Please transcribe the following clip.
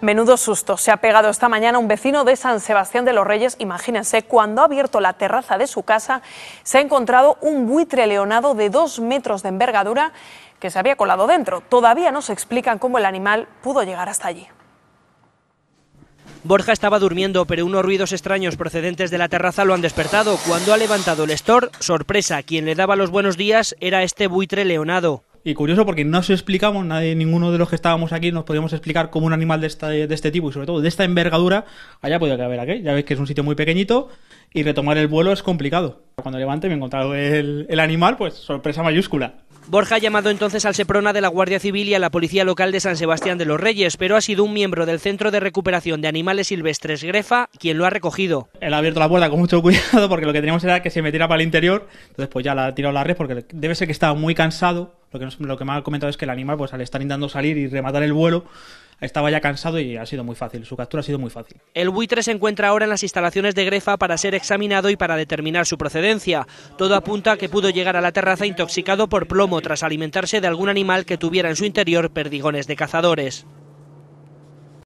Menudo susto se ha pegado esta mañana un vecino de San Sebastián de los Reyes. Imagínense, cuando ha abierto la terraza de su casa, se ha encontrado un buitre leonado de dos metros de envergadura que se había colado dentro. Todavía no se explican cómo el animal pudo llegar hasta allí. Borja estaba durmiendo, pero unos ruidos extraños procedentes de la terraza lo han despertado. Cuando ha levantado el store, sorpresa, quien le daba los buenos días era este buitre leonado. Y curioso porque no se explicamos, nadie, ninguno de los que estábamos aquí nos podíamos explicar cómo un animal de, este tipo y sobre todo de esta envergadura haya podido caber aquí. Ya veis que es un sitio muy pequeñito y retomar el vuelo es complicado. Cuando levante me he encontrado el, animal, pues sorpresa mayúscula. Borja ha llamado entonces al Seprona de la Guardia Civil y a la Policía Local de San Sebastián de los Reyes, pero ha sido un miembro del Centro de Recuperación de Animales Silvestres Grefa quien lo ha recogido. Él ha abierto la puerta con mucho cuidado porque lo que teníamos era que se metiera para el interior, entonces pues ya la ha tirado la red porque debe ser que estaba muy cansado lo que, lo que me ha comentado es que el animal, pues al estar intentando salir y rematar el vuelo, estaba ya cansado y ha sido muy fácil. Su captura ha sido muy fácil. El buitre se encuentra ahora en las instalaciones de Grefa para ser examinado y para determinar su procedencia. Todo apunta a que pudo llegar a la terraza intoxicado por plomo tras alimentarse de algún animal que tuviera en su interior perdigones de cazadores.